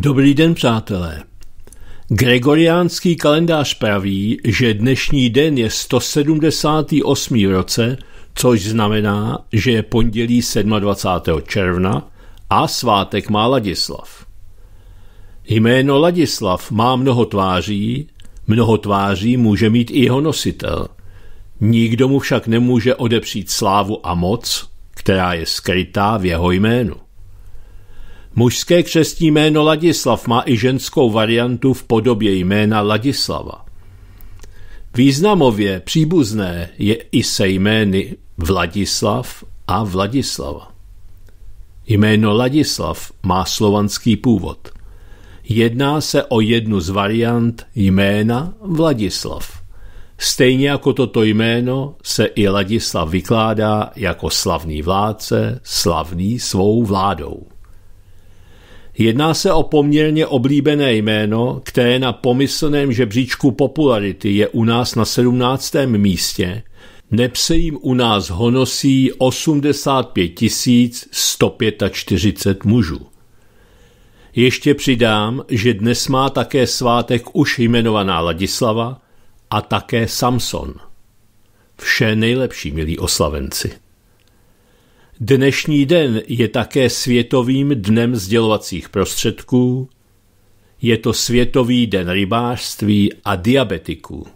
Dobrý den, přátelé. Gregoriánský kalendář praví, že dnešní den je 178. roce, což znamená, že je pondělí 27. června a svátek má Ladislav. Jméno Ladislav má mnoho tváří, mnoho tváří může mít i jeho nositel. Nikdo mu však nemůže odepřít slávu a moc, která je skrytá v jeho jménu. Mužské křestní jméno Ladislav má i ženskou variantu v podobě jména Ladislava. Významově příbuzné je i se jmény Vladislav a Vladislava. Jméno Ladislav má slovanský původ. Jedná se o jednu z variant jména Vladislav. Stejně jako toto jméno se i Ladislav vykládá jako slavný vládce, slavný svou vládou. Jedná se o poměrně oblíbené jméno, které na pomyslném žebříčku popularity je u nás na 17. místě, neb se jim u nás honosí 85 145 mužů. Ještě přidám, že dnes má také svátek už jmenovaná Ladislava a také Samson. Vše nejlepší, milí oslavenci. Dnešní den je také světovým dnem sdělovacích prostředků, je to Světový den rybářství a diabetiků.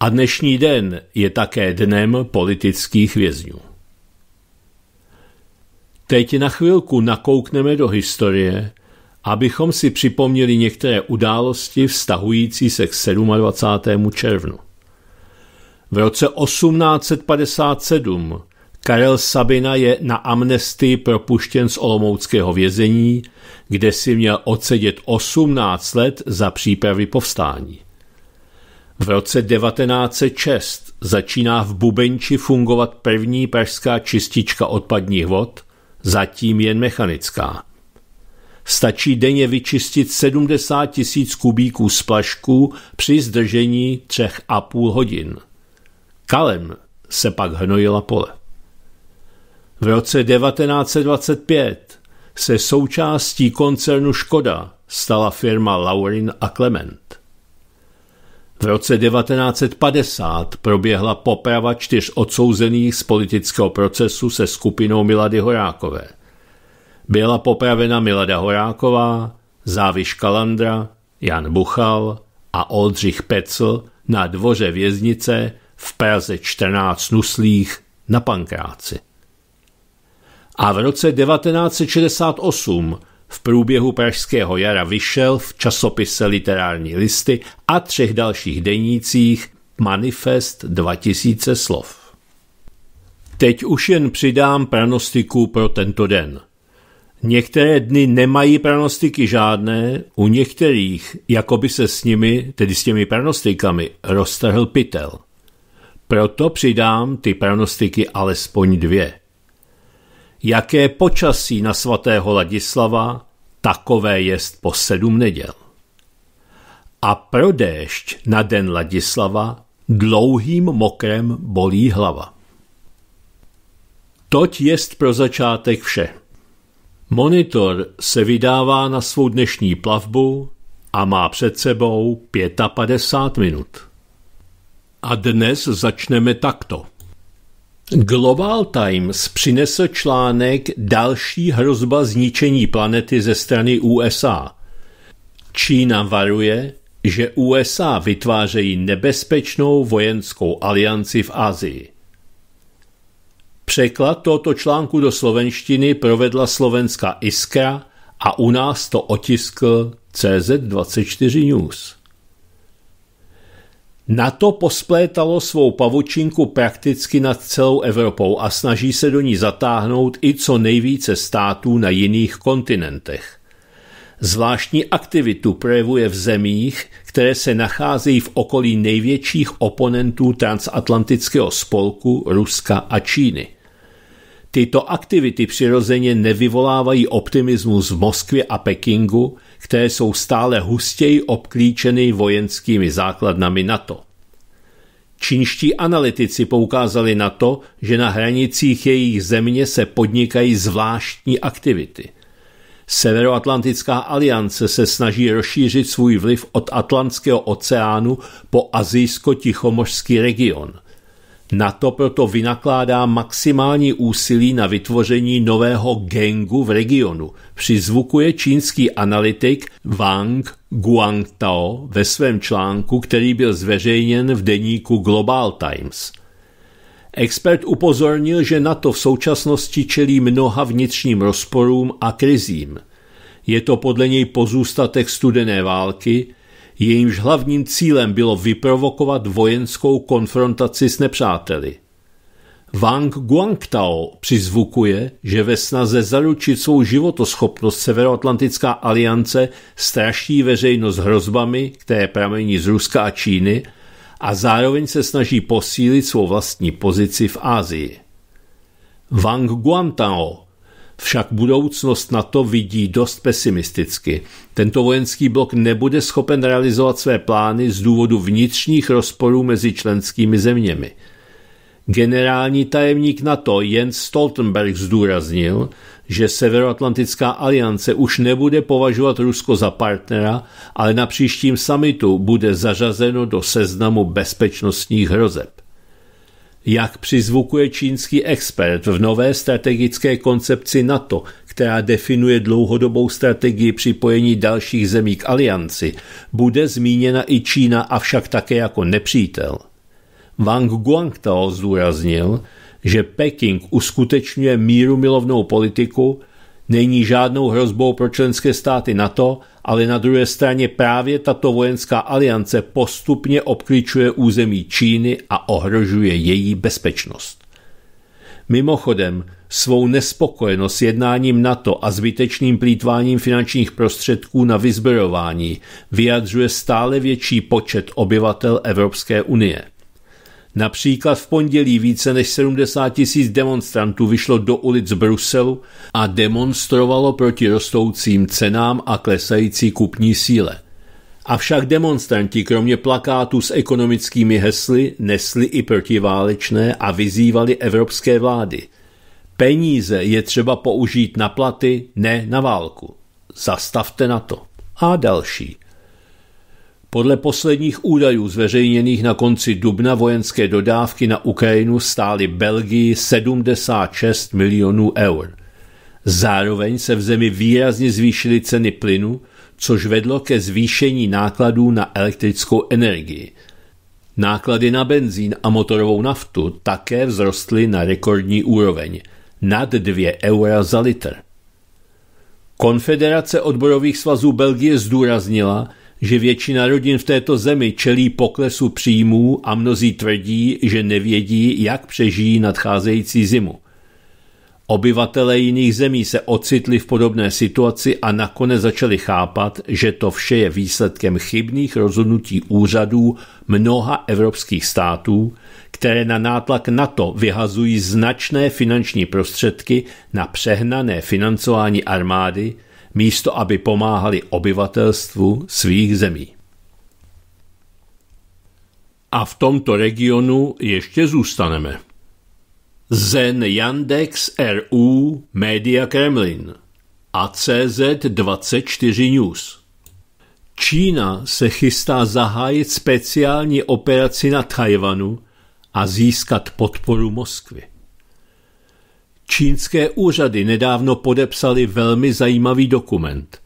A dnešní den je také dnem politických vězňů. Teď na chvilku nakoukneme do historie, abychom si připomněli některé události vztahující se k 27. červnu. V roce 1857 Karel Sabina je na amnestii propuštěn z olomouckého vězení, kde si měl odsedět 18 let za přípravy povstání. V roce 1906 začíná v Bubenči fungovat první pražská čistička odpadních vod, zatím jen mechanická. Stačí denně vyčistit 70 tisíc kubíků splašků při zdržení třech a půl hodin. Kalem se pak hnojila pole. V roce 1925 se součástí koncernu Škoda stala firma Laurin a Clement. V roce 1950 proběhla poprava čtyř odsouzených z politického procesu se skupinou Milady Horákové. Byla popravena Milada Horáková, Záviš Kalandra, Jan Buchal a Oldřich Pecl na dvoře věznice v Praze 14 Nuslích na Pankráci a v roce 1968 v průběhu pražského jara vyšel v časopise Literární listy a třech dalších denících Manifest 2000 slov. Teď už jen přidám pranostiku pro tento den. Některé dny nemají pranostiky žádné, u některých, jako by se s nimi, tedy s těmi pranostikami, roztrhl pytel. Proto přidám ty pranostiky alespoň dvě jaké počasí na svatého Ladislava, takové jest po sedm neděl. A pro déšť na den Ladislava dlouhým mokrem bolí hlava. Toť jest pro začátek vše. Monitor se vydává na svou dnešní plavbu a má před sebou 55 minut. A dnes začneme takto. Global Times přinesl článek Další hrozba zničení planety ze strany USA. Čína varuje, že USA vytvářejí nebezpečnou vojenskou alianci v Asii. Překlad tohoto článku do slovenštiny provedla slovenská Iskra a u nás to otiskl CZ24 News. Na to posplétalo svou pavučinku prakticky nad celou Evropou a snaží se do ní zatáhnout i co nejvíce států na jiných kontinentech. Zvláštní aktivitu projevuje v zemích, které se nacházejí v okolí největších oponentů transatlantického spolku Ruska a Číny. Tyto aktivity přirozeně nevyvolávají optimismus v Moskvě a Pekingu, které jsou stále hustěji obklíčeny vojenskými základnami NATO. Čínští analytici poukázali na to, že na hranicích jejich země se podnikají zvláštní aktivity. Severoatlantická aliance se snaží rozšířit svůj vliv od Atlantského oceánu po azijsko-tichomořský region – na to proto vynakládá maximální úsilí na vytvoření nového gengu v regionu. Přizvukuje čínský analytik Wang Guangtao ve svém článku, který byl zveřejněn v deníku Global Times. Expert upozornil, že NATO v současnosti čelí mnoha vnitřním rozporům a krizím. Je to podle něj pozůstatek studené války, jejímž hlavním cílem bylo vyprovokovat vojenskou konfrontaci s nepřáteli. Wang Guangtao přizvukuje, že ve snaze zaručit svou životoschopnost Severoatlantická aliance straší veřejnost hrozbami, které pramení z Ruska a Číny, a zároveň se snaží posílit svou vlastní pozici v Ázii. Wang Guangtao však budoucnost na to vidí dost pesimisticky. Tento vojenský blok nebude schopen realizovat své plány z důvodu vnitřních rozporů mezi členskými zeměmi. Generální tajemník NATO Jens Stoltenberg zdůraznil, že Severoatlantická aliance už nebude považovat Rusko za partnera, ale na příštím samitu bude zařazeno do seznamu bezpečnostních hrozeb. Jak přizvukuje čínský expert v nové strategické koncepci NATO, která definuje dlouhodobou strategii připojení dalších zemí k alianci, bude zmíněna i Čína, avšak také jako nepřítel. Wang Guangtao zdůraznil, že Peking uskutečňuje míru milovnou politiku, není žádnou hrozbou pro členské státy NATO, ale na druhé straně právě tato vojenská aliance postupně obklíčuje území Číny a ohrožuje její bezpečnost. Mimochodem, svou nespokojenost s jednáním NATO a zbytečným plítváním finančních prostředků na vyzbrojování vyjadřuje stále větší počet obyvatel Evropské unie. Například v pondělí více než 70 tisíc demonstrantů vyšlo do ulic Bruselu a demonstrovalo proti rostoucím cenám a klesající kupní síle. Avšak demonstranti kromě plakátů s ekonomickými hesly nesli i protiválečné a vyzývali evropské vlády. Peníze je třeba použít na platy, ne na válku. Zastavte na to. A další. Podle posledních údajů zveřejněných na konci dubna vojenské dodávky na Ukrajinu stály Belgii 76 milionů eur. Zároveň se v zemi výrazně zvýšily ceny plynu, což vedlo ke zvýšení nákladů na elektrickou energii. Náklady na benzín a motorovou naftu také vzrostly na rekordní úroveň nad 2 eura za litr. Konfederace odborových svazů Belgie zdůraznila, že většina rodin v této zemi čelí poklesu příjmů a mnozí tvrdí, že nevědí, jak přežijí nadcházející zimu. Obyvatele jiných zemí se ocitli v podobné situaci a nakonec začali chápat, že to vše je výsledkem chybných rozhodnutí úřadů mnoha evropských států, které na nátlak NATO vyhazují značné finanční prostředky na přehnané financování armády – místo aby pomáhali obyvatelstvu svých zemí. A v tomto regionu ještě zůstaneme. Zen Yandex RU Media Kremlin a CZ24 News. Čína se chystá zahájit speciální operaci na Tajvanu a získat podporu Moskvy. Čínské úřady nedávno podepsali velmi zajímavý dokument.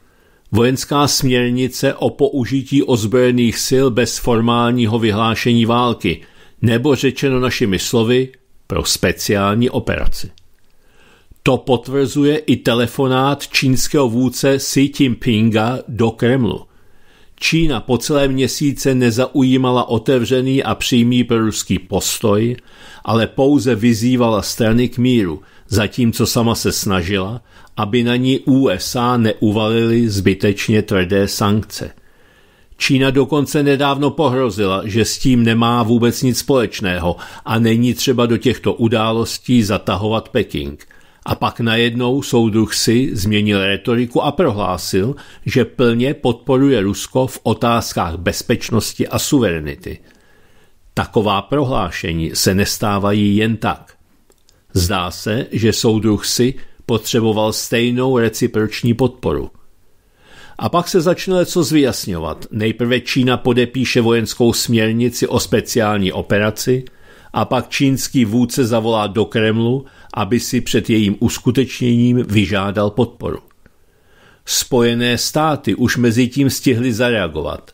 Vojenská směrnice o použití ozbrojených sil bez formálního vyhlášení války, nebo řečeno našimi slovy pro speciální operaci. To potvrzuje i telefonát čínského vůdce Xi Jinpinga do Kremlu. Čína po celé měsíce nezaujímala otevřený a přímý proruský postoj, ale pouze vyzývala strany k míru – zatímco sama se snažila, aby na ní USA neuvalili zbytečně tvrdé sankce. Čína dokonce nedávno pohrozila, že s tím nemá vůbec nic společného a není třeba do těchto událostí zatahovat Peking. A pak najednou soudruh si změnil retoriku a prohlásil, že plně podporuje Rusko v otázkách bezpečnosti a suverenity. Taková prohlášení se nestávají jen tak. Zdá se, že soudruh si potřeboval stejnou reciproční podporu. A pak se začne leco zvyjasňovat. Nejprve Čína podepíše vojenskou směrnici o speciální operaci a pak čínský vůdce zavolá do Kremlu, aby si před jejím uskutečněním vyžádal podporu. Spojené státy už mezi tím stihly zareagovat.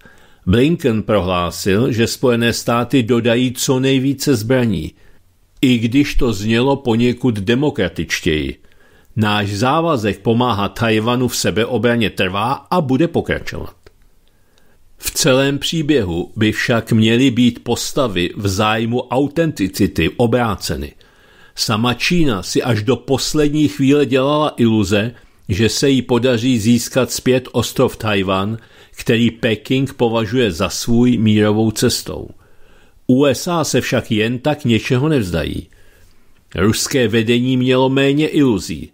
Blinken prohlásil, že Spojené státy dodají co nejvíce zbraní – i když to znělo poněkud demokratičtěji. Náš závazek pomáhat Tajvanu v sebeobraně trvá a bude pokračovat. V celém příběhu by však měly být postavy v zájmu autenticity obráceny. Sama Čína si až do poslední chvíle dělala iluze, že se jí podaří získat zpět ostrov Tajvan, který Peking považuje za svůj mírovou cestou – USA se však jen tak něčeho nevzdají. Ruské vedení mělo méně iluzí.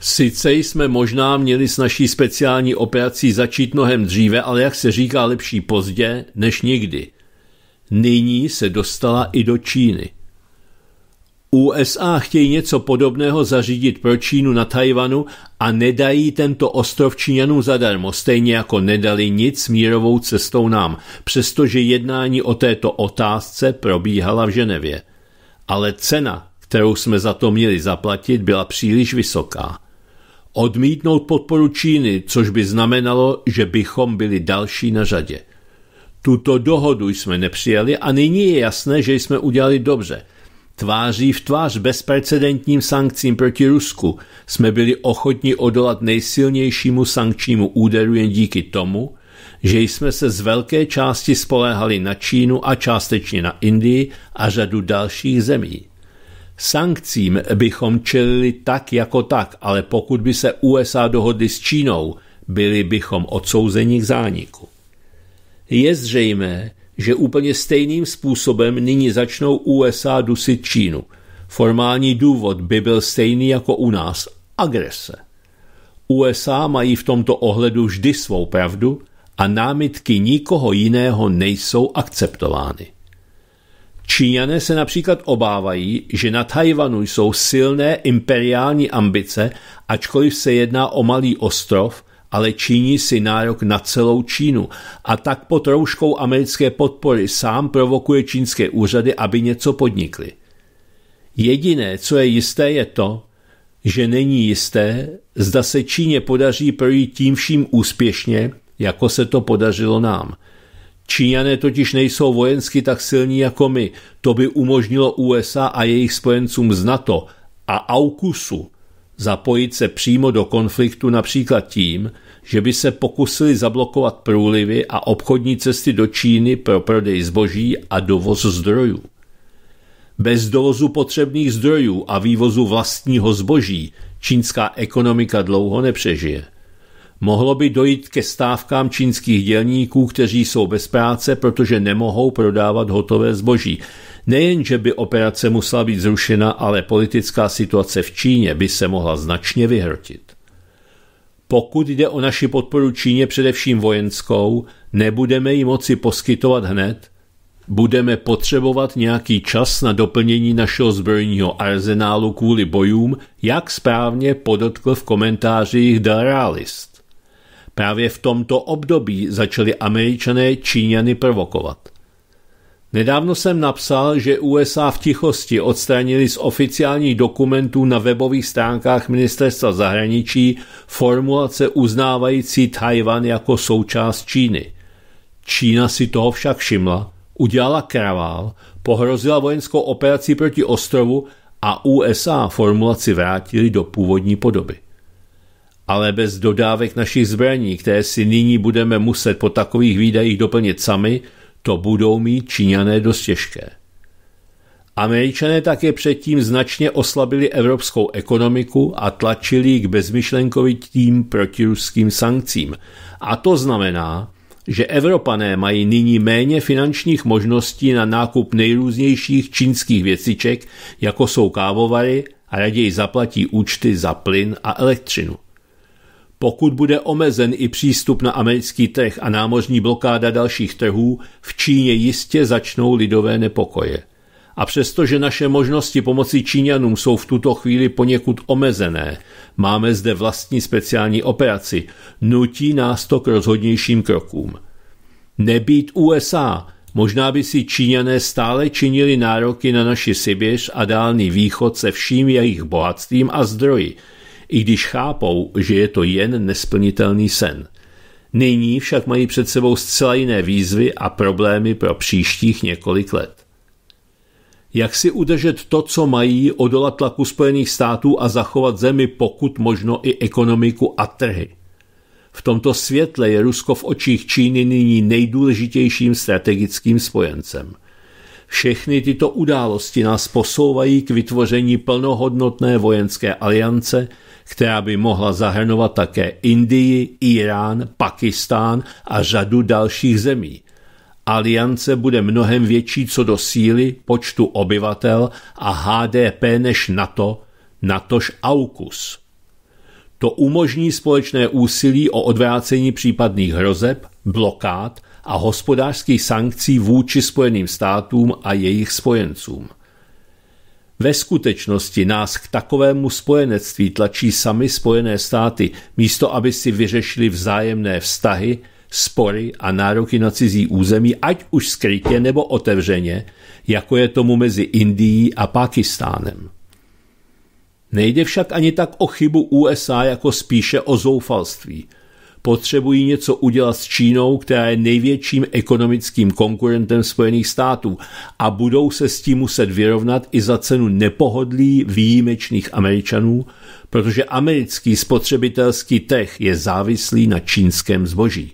Sice jsme možná měli s naší speciální operací začít mnohem dříve, ale jak se říká, lepší pozdě než nikdy. Nyní se dostala i do Číny. USA chtějí něco podobného zařídit pro Čínu na Tajvanu a nedají tento ostrov Číňanům zadarmo, stejně jako nedali nic mírovou cestou nám, přestože jednání o této otázce probíhala v Ženevě. Ale cena, kterou jsme za to měli zaplatit, byla příliš vysoká. Odmítnout podporu Číny, což by znamenalo, že bychom byli další na řadě. Tuto dohodu jsme nepřijali a nyní je jasné, že jsme udělali dobře – Tváří v tvář bezprecedentním sankcím proti Rusku jsme byli ochotni odolat nejsilnějšímu sankčnímu úderu jen díky tomu, že jsme se z velké části spoléhali na Čínu a částečně na Indii a řadu dalších zemí. Sankcím bychom čelili tak jako tak, ale pokud by se USA dohodly s Čínou, byli bychom odsouzeni k zániku. Je zřejmé, že úplně stejným způsobem nyní začnou USA dusit Čínu. Formální důvod by byl stejný jako u nás agrese. USA mají v tomto ohledu vždy svou pravdu a námitky nikoho jiného nejsou akceptovány. Číňané se například obávají, že na Tajvanu jsou silné imperiální ambice, ačkoliv se jedná o malý ostrov ale činí si nárok na celou Čínu a tak pod rouškou americké podpory sám provokuje čínské úřady, aby něco podnikly. Jediné, co je jisté, je to, že není jisté, zda se Číně podaří projít tím vším úspěšně, jako se to podařilo nám. Číňané totiž nejsou vojensky tak silní jako my. To by umožnilo USA a jejich spojencům z NATO a AUKUSu zapojit se přímo do konfliktu například tím, že by se pokusili zablokovat průlivy a obchodní cesty do Číny pro prodej zboží a dovoz zdrojů. Bez dovozu potřebných zdrojů a vývozu vlastního zboží čínská ekonomika dlouho nepřežije. Mohlo by dojít ke stávkám čínských dělníků, kteří jsou bez práce, protože nemohou prodávat hotové zboží, Nejen, že by operace musela být zrušena, ale politická situace v Číně by se mohla značně vyhrtit. Pokud jde o naši podporu Číně především vojenskou, nebudeme ji moci poskytovat hned, budeme potřebovat nějaký čas na doplnění našeho zbrojního arzenálu kvůli bojům, jak správně podotkl v komentářích The Realist. Právě v tomto období začali američané Číňany provokovat – Nedávno jsem napsal, že USA v tichosti odstranili z oficiálních dokumentů na webových stránkách ministerstva zahraničí formulace uznávající Tajvan jako součást Číny. Čína si toho však všimla, udělala kravál, pohrozila vojenskou operaci proti ostrovu a USA formulaci vrátili do původní podoby. Ale bez dodávek našich zbraní, které si nyní budeme muset po takových výdajích doplnit sami, to budou mít Číňané dost těžké. Američané také předtím značně oslabili evropskou ekonomiku a tlačili k bezmyšlenkovitým protiruským sankcím. A to znamená, že Evropané mají nyní méně finančních možností na nákup nejrůznějších čínských věciček, jako jsou kávovary, a raději zaplatí účty za plyn a elektřinu. Pokud bude omezen i přístup na americký trh a námořní blokáda dalších trhů, v Číně jistě začnou lidové nepokoje. A přestože naše možnosti pomoci Číňanům jsou v tuto chvíli poněkud omezené, máme zde vlastní speciální operaci, nutí nás to k rozhodnějším krokům. Nebýt USA, možná by si Číňané stále činili nároky na naši Sibiř a dálný východ se vším jejich bohatstvím a zdroji – i když chápou, že je to jen nesplnitelný sen. Nyní však mají před sebou zcela jiné výzvy a problémy pro příštích několik let. Jak si udržet to, co mají, odolat tlaku Spojených států a zachovat zemi pokud možno i ekonomiku a trhy? V tomto světle je Rusko v očích Číny nyní nejdůležitějším strategickým spojencem. Všechny tyto události nás posouvají k vytvoření plnohodnotné vojenské aliance, která by mohla zahrnovat také Indii, Irán, Pakistán a řadu dalších zemí. Aliance bude mnohem větší co do síly, počtu obyvatel a HDP než NATO, natož AUKUS. To umožní společné úsilí o odvrácení případných hrozeb, blokád a hospodářských sankcí vůči Spojeným státům a jejich spojencům. Ve skutečnosti nás k takovému spojenectví tlačí sami Spojené státy, místo aby si vyřešili vzájemné vztahy, spory a nároky na cizí území, ať už skrytě nebo otevřeně, jako je tomu mezi Indií a Pakistánem. Nejde však ani tak o chybu USA jako spíše o zoufalství – potřebují něco udělat s Čínou, která je největším ekonomickým konkurentem Spojených států a budou se s tím muset vyrovnat i za cenu nepohodlí výjimečných Američanů, protože americký spotřebitelský trh je závislý na čínském zboží.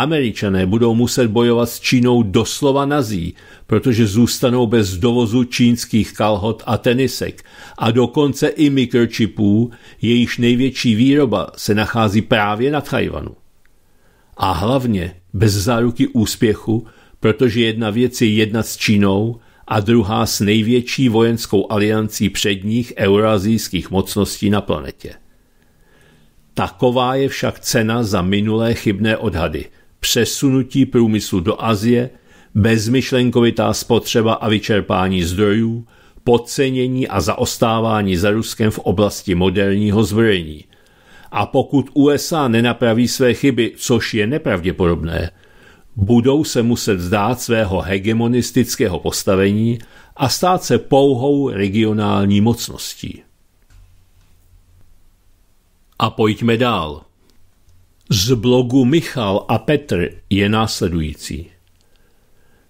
Američané budou muset bojovat s Čínou doslova nazí, protože zůstanou bez dovozu čínských kalhot a tenisek a dokonce i mikročipů, jejichž největší výroba se nachází právě na Tajvanu. A hlavně bez záruky úspěchu, protože jedna věc je jedna s Čínou a druhá s největší vojenskou aliancí předních eurazijských mocností na planetě. Taková je však cena za minulé chybné odhady – přesunutí průmyslu do Azie, bezmyšlenkovitá spotřeba a vyčerpání zdrojů, podcenění a zaostávání za Ruskem v oblasti moderního zbrojení. A pokud USA nenapraví své chyby, což je nepravděpodobné, budou se muset zdát svého hegemonistického postavení a stát se pouhou regionální mocností. A pojďme dál z blogu Michal a Petr je následující.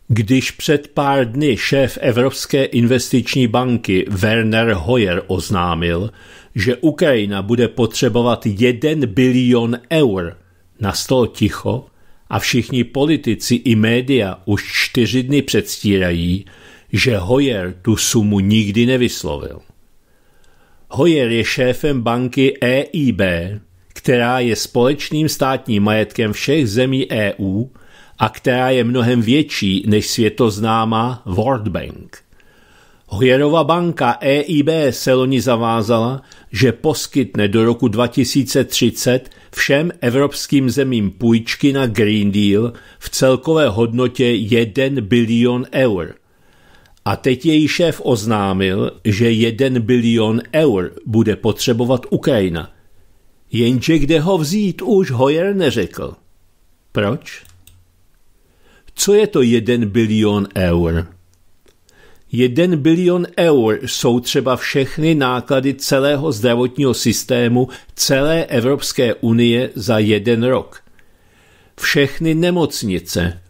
Když před pár dny šéf Evropské investiční banky Werner Hoyer oznámil, že Ukrajina bude potřebovat 1 bilion eur, nastalo ticho a všichni politici i média už čtyři dny předstírají, že Hoyer tu sumu nikdy nevyslovil. Hoyer je šéfem banky EIB, která je společným státním majetkem všech zemí EU a která je mnohem větší než světoznámá World Bank. Hojerova banka EIB se loni zavázala, že poskytne do roku 2030 všem evropským zemím půjčky na Green Deal v celkové hodnotě 1 bilion eur. A teď její šéf oznámil, že 1 bilion eur bude potřebovat Ukrajina – jenže kde ho vzít už Hoyer neřekl. Proč? Co je to jeden bilion eur? Jeden bilion eur jsou třeba všechny náklady celého zdravotního systému celé Evropské unie za jeden rok. Všechny nemocnice,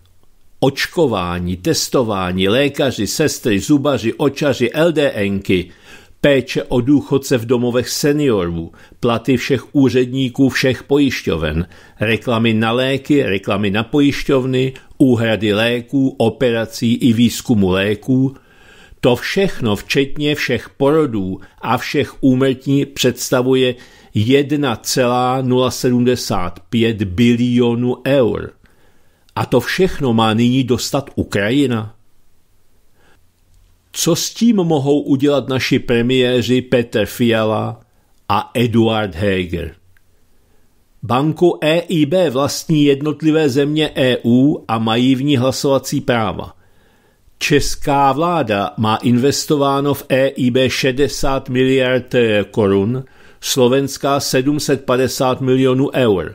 očkování, testování, lékaři, sestry, zubaři, očaři, LDNky, péče o důchodce v domovech seniorů, platy všech úředníků všech pojišťoven, reklamy na léky, reklamy na pojišťovny, úhrady léků, operací i výzkumu léků, to všechno, včetně všech porodů a všech úmrtí, představuje 1,075 bilionu eur. A to všechno má nyní dostat Ukrajina. Co s tím mohou udělat naši premiéři Petr Fiala a Eduard Heger? Banku EIB vlastní jednotlivé země EU a mají v ní hlasovací práva. Česká vláda má investováno v EIB 60 miliard korun, slovenská 750 milionů eur.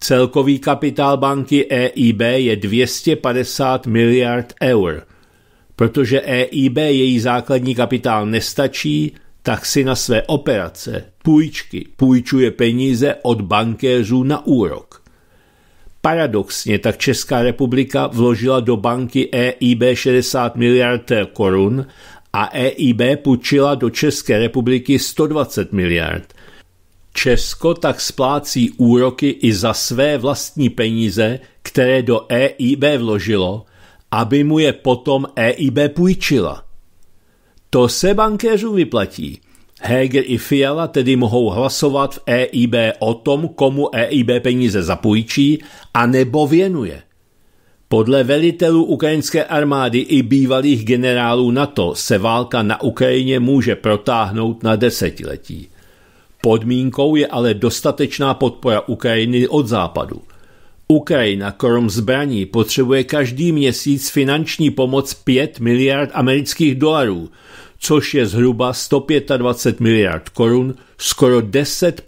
Celkový kapitál banky EIB je 250 miliard eur. Protože EIB její základní kapitál nestačí, tak si na své operace, půjčky, půjčuje peníze od bankéřů na úrok. Paradoxně tak Česká republika vložila do banky EIB 60 miliard korun a EIB půjčila do České republiky 120 miliard. Česko tak splácí úroky i za své vlastní peníze, které do EIB vložilo aby mu je potom EIB půjčila. To se bankéřů vyplatí. Heger i Fiala tedy mohou hlasovat v EIB o tom, komu EIB peníze zapůjčí a nebo věnuje. Podle velitelů ukrajinské armády i bývalých generálů NATO se válka na Ukrajině může protáhnout na desetiletí. Podmínkou je ale dostatečná podpora Ukrajiny od západu. Ukrajina krom zbraní potřebuje každý měsíc finanční pomoc 5 miliard amerických dolarů, což je zhruba 125 miliard korun, skoro 10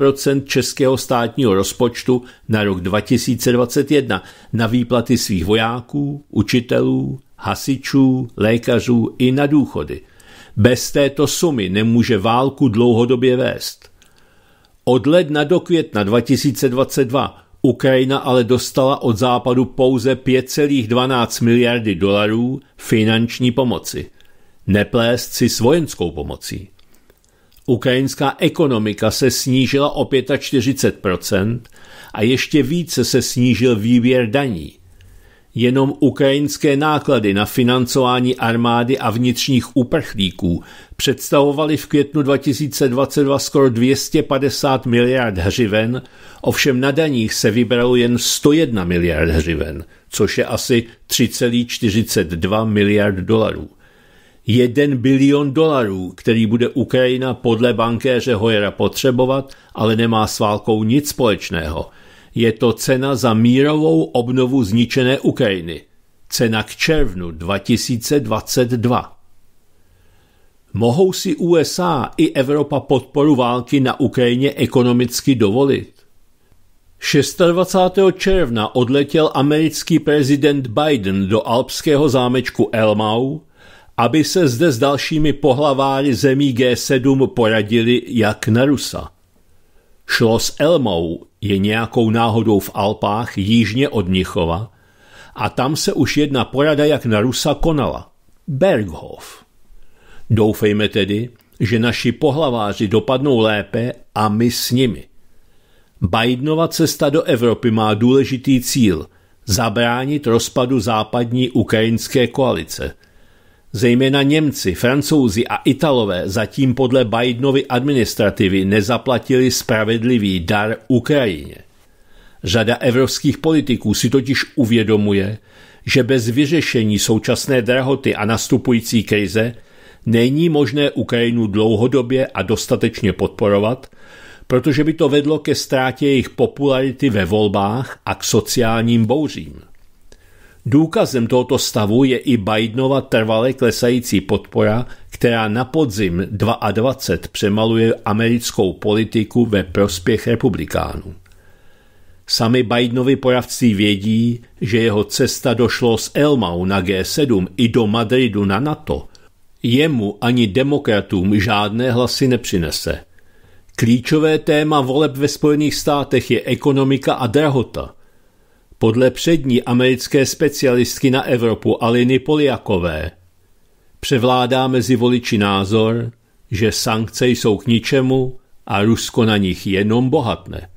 českého státního rozpočtu na rok 2021 na výplaty svých vojáků, učitelů, hasičů, lékařů i na důchody. Bez této sumy nemůže válku dlouhodobě vést. Od ledna do května 2022 Ukrajina ale dostala od západu pouze 5,12 miliardy dolarů finanční pomoci. Neplést si s vojenskou pomocí. Ukrajinská ekonomika se snížila o 45% a ještě více se snížil výběr daní – Jenom ukrajinské náklady na financování armády a vnitřních uprchlíků představovaly v květnu 2022 skoro 250 miliard hřiven, ovšem na daních se vybralo jen 101 miliard hřiven, což je asi 3,42 miliard dolarů. 1 bilion dolarů, který bude Ukrajina podle bankéře Hojera potřebovat, ale nemá s válkou nic společného – je to cena za mírovou obnovu zničené Ukrajiny. Cena k červnu 2022. Mohou si USA i Evropa podporu války na Ukrajině ekonomicky dovolit? 26. června odletěl americký prezident Biden do alpského zámečku Elmau, aby se zde s dalšími pohlaváry zemí G7 poradili jak na Rusa šlo s Elmou je nějakou náhodou v Alpách jižně od Nichova a tam se už jedna porada jak na Rusa konala. Berghof. Doufejme tedy, že naši pohlaváři dopadnou lépe a my s nimi. Bidenova cesta do Evropy má důležitý cíl – zabránit rozpadu západní ukrajinské koalice – Zejména Němci, Francouzi a Italové zatím podle Bidenovy administrativy nezaplatili spravedlivý dar Ukrajině. Řada evropských politiků si totiž uvědomuje, že bez vyřešení současné drahoty a nastupující krize není možné Ukrajinu dlouhodobě a dostatečně podporovat, protože by to vedlo ke ztrátě jejich popularity ve volbách a k sociálním bouřím. Důkazem tohoto stavu je i Bidenova trvale klesající podpora, která na podzim 22 přemaluje americkou politiku ve prospěch republikánů. Sami Bidenovi poravci vědí, že jeho cesta došlo z Elmau na G7 i do Madridu na NATO. Jemu ani demokratům žádné hlasy nepřinese. Klíčové téma voleb ve Spojených státech je ekonomika a drahota – podle přední americké specialistky na Evropu Aliny Poliakové převládá mezi voliči názor, že sankce jsou k ničemu a Rusko na nich jenom bohatne.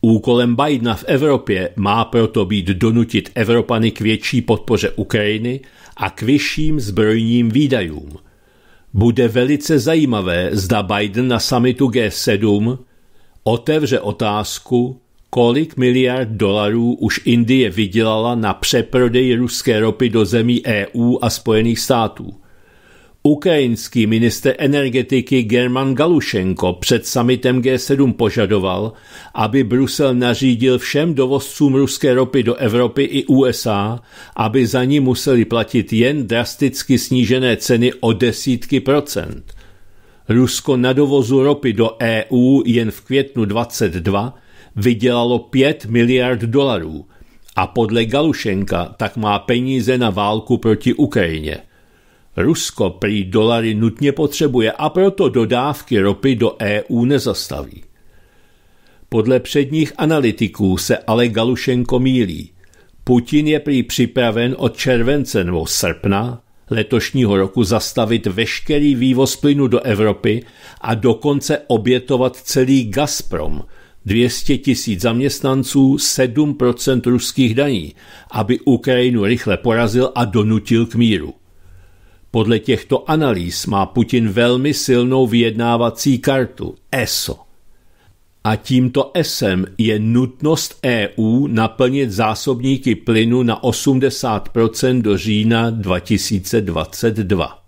Úkolem Bidena v Evropě má proto být donutit Evropany k větší podpoře Ukrajiny a k vyšším zbrojním výdajům. Bude velice zajímavé, zda Biden na samitu G7 otevře otázku, kolik miliard dolarů už Indie vydělala na přeprodej ruské ropy do zemí EU a Spojených států. Ukrajinský minister energetiky German Galušenko před summitem G7 požadoval, aby Brusel nařídil všem dovozcům ruské ropy do Evropy i USA, aby za ní museli platit jen drasticky snížené ceny o desítky procent. Rusko na dovozu ropy do EU jen v květnu 22 vydělalo 5 miliard dolarů a podle Galušenka tak má peníze na válku proti Ukrajině. Rusko prý dolary nutně potřebuje a proto dodávky ropy do EU nezastaví. Podle předních analytiků se ale Galušenko mílí. Putin je prý připraven od července nebo srpna letošního roku zastavit veškerý vývoz plynu do Evropy a dokonce obětovat celý Gazprom – 200 tisíc zaměstnanců, 7% ruských daní, aby Ukrajinu rychle porazil a donutil k míru. Podle těchto analýz má Putin velmi silnou vyjednávací kartu ESO. A tímto ESem je nutnost EU naplnit zásobníky plynu na 80% do října 2022.